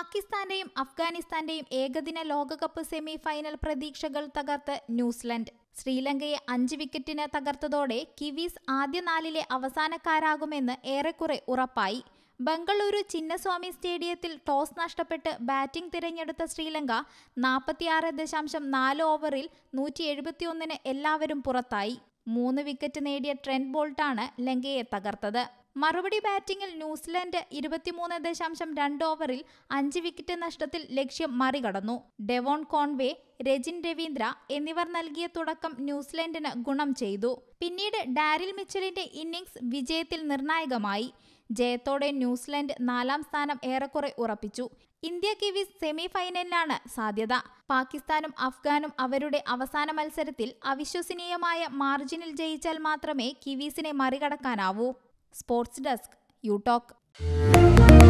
പാകിസ്ഥാന്റെയും അഫ്ഗാനിസ്ഥാന്റെയും ഏകദിന ലോകകപ്പ് semi final പ്രതീക്ഷകൾ തകർത്ത് ന്യൂസിലൻഡ് ശ്രീലങ്കയെ അഞ്ച് വിക്കറ്റിന് തകർത്തതോടെ കിവീസ് ആദ്യ നാലിലെ അവസാനക്കാരാകുമെന്ന് ഏറെക്കുറെ ഉറപ്പായി ബംഗളൂരു ചിന്നസ്വാമി സ്റ്റേഡിയത്തിൽ ടോസ് നഷ്ടപ്പെട്ട് ബാറ്റിംഗ് തിരഞ്ഞെടുത്ത ശ്രീലങ്ക നാൽപ്പത്തിയാറ് ദശാംശം നാല് ഓവറിൽ നൂറ്റി എഴുപത്തിയൊന്നിന് എല്ലാവരും പുറത്തായി മൂന്ന് വിക്കറ്റ് നേടിയ ട്രെൻഡ് ബോൾട്ടാണ് ലങ്കയെ തകർത്തത് മറുപടി ബാറ്റിംഗിൽ ന്യൂസിലൻഡ് ഇരുപത്തിമൂന്ന് ദശാംശം രണ്ട് ഓവറിൽ അഞ്ച് വിക്കറ്റ് നഷ്ടത്തിൽ ലക്ഷ്യം മറികടന്നു ഡെവോൺ കോൺവേ രജിൻ രവീന്ദ്ര എന്നിവർ നൽകിയ തുടക്കം ന്യൂസിലൻഡിന് ഗുണം ചെയ്തു പിന്നീട് ഡാരിൽ മിച്ചലിന്റെ ഇന്നിംഗ്സ് വിജയത്തിൽ നിർണായകമായി ജയത്തോടെ ന്യൂസിലൻഡ് നാലാം സ്ഥാനം ഏറെക്കുറെ ഉറപ്പിച്ചു ഇന്ത്യ കിവീസ് സെമി ഫൈനലിലാണ് സാധ്യത പാകിസ്ഥാനും അഫ്ഗാനും അവരുടെ അവസാന മത്സരത്തിൽ അവിശ്വസനീയമായ മാർജിനിൽ ജയിച്ചാൽ മാത്രമേ കിവീസിനെ മറികടക്കാനാവൂ സ്പോർട്സ് ഡെസ്ക് യു ടോക്ക്